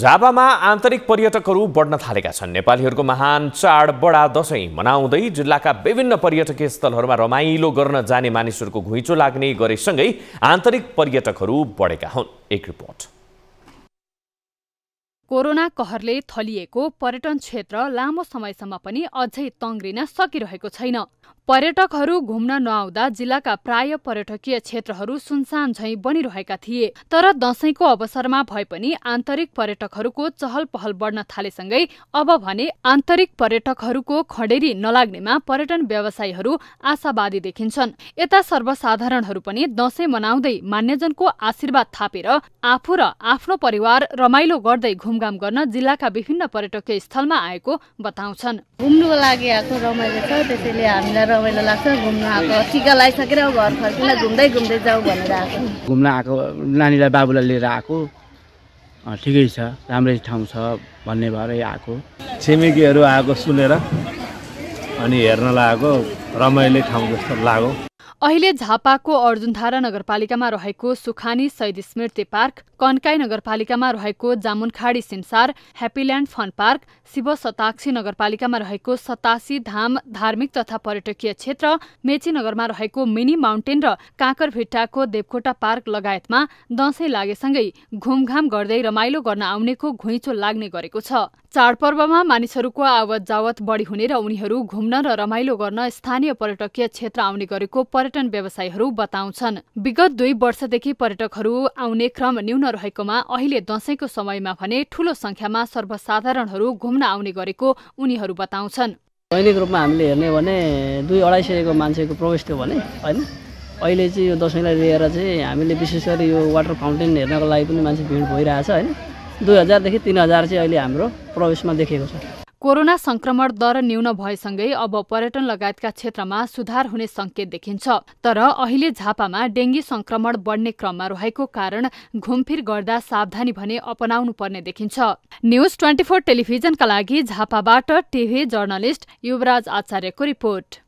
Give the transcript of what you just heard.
झापामा आन्तरिक पर्यटकहरू बढ्न थालेका छन् नेपालीहरूको महान चाड बडा दसैँ मनाउँदै जिल्लाका विभिन्न पर्यटकीय स्थलहरूमा रमाइलो गर्न जाने मानिसहरूको घुइँचो लाग्ने गरेसँगै आन्तरिक पर्यटकहरू बढेका हुन् एक रिपोर्ट कोरोना कहरले थलिएको पर्यटन क्षेत्र लामो समयसम्म पनि अझै तङ्ग्रिन सकिरहेको छैन पर्यटकहरू घुम्न नआउँदा जिल्लाका प्राय पर्यटकीय क्षेत्रहरू सुनसान झैँ बनिरहेका थिए तर दशैंको अवसरमा भए पनि आन्तरिक पर्यटकहरूको चहल पहल बढ्न थालेसँगै अब भने आन्तरिक पर्यटकहरूको खडेरी नलाग्नेमा पर्यटन व्यवसायीहरू आशावादी देखिन्छन् यता सर्वसाधारणहरू पनि दशैं मनाउँदै मान्यजनको आशीर्वाद थापेर आफू र आफ्नो परिवार रमाइलो गर्दै घुमघाम गर्न जिल्लाका विभिन्न पर्यटकीय स्थलमा आएको बताउँछन् घुम्नुको लागि आएको रमाइलो छ त्यसैले हामीलाई रमाइलो लाग्छ घुम्न आएको टिका लगाइसकेर घर फर्किन घुम्दै घुम्दै जाउँ भनेर आएको घुम्न आएको नानीलाई बाबुलाई लिएर आएको ठिकै छ राम्रै ठाउँ छ भन्ने भएरै आएको छिमेकीहरू आएको सुनेर अनि हेर्न लागेको रमाइलो ठाउँ जस्तो लाग्यो अहिले झापाको अर्जुनधारा नगरपालिकामा रहेको सुखानी सैद स्मृति पार्क कन्काई नगरपालिकामा रहेको जामुनखाडी सिमसार Happyland fun park Shiva Satakshi नगरपालिकामा रहेको सतासी धाम धार्मिक तथा पर्यटकीय क्षेत्र मेची नगरमा रहेको मिनी माउन्टेन र काँकरभिट्टाको देवकोटा पार्क लगायतमा दशैं लागेसँगै घुमघाम गर्दै रमाइलो गर्न आउनेको घुइँचो लाग्ने गरेको छ चाडपर्वमा मानिसहरूको आवत जावत बढी हुने र उनीहरू घुम्न र रमाइलो गर्न स्थानीय पर्यटकीय क्षेत्र आउने गरेको पर्यटन व्यवसायीहरू बताउँछन् विगत दुई वर्षदेखि पर्यटकहरू आउने क्रम न्यून रहेकोमा अहिले दशैंको समयमा भने ठूलो संख्यामा सर्वसाधारणहरू घुम्न आउने गरेको उनीहरू बताउँछन् दैनिक रूपमा हामीले हेर्ने भने दुई अढाई सयको मान्छेको प्रवेश थियो भने होइन अहिले चाहिँ यो दसैँलाई लिएर चाहिँ हामीले विशेष गरी यो वाटर फाउन्टेन हेर्नको लागि पनि मान्छे भिड भइरहेछ होइन दुई हजारदेखि तिन हजार चाहिँ अहिले हाम्रो प्रवेशमा देखिएको छ कोरोना संक्रमण दर न्यून भएसँगै अब पर्यटन लगायतका क्षेत्रमा सुधार हुने संकेत देखिन्छ तर अहिले झापामा डेंगी संक्रमण बढ्ने क्रममा रहेको कारण घुमफिर गर्दा सावधानी भने अपनाउनु पर्ने देखिन्छ न्यूज ट्वेन्टी फोर टेलिभिजनका लागि झापाबाट टिभी जर्नलिस्ट युवराज आचार्यको रिपोर्ट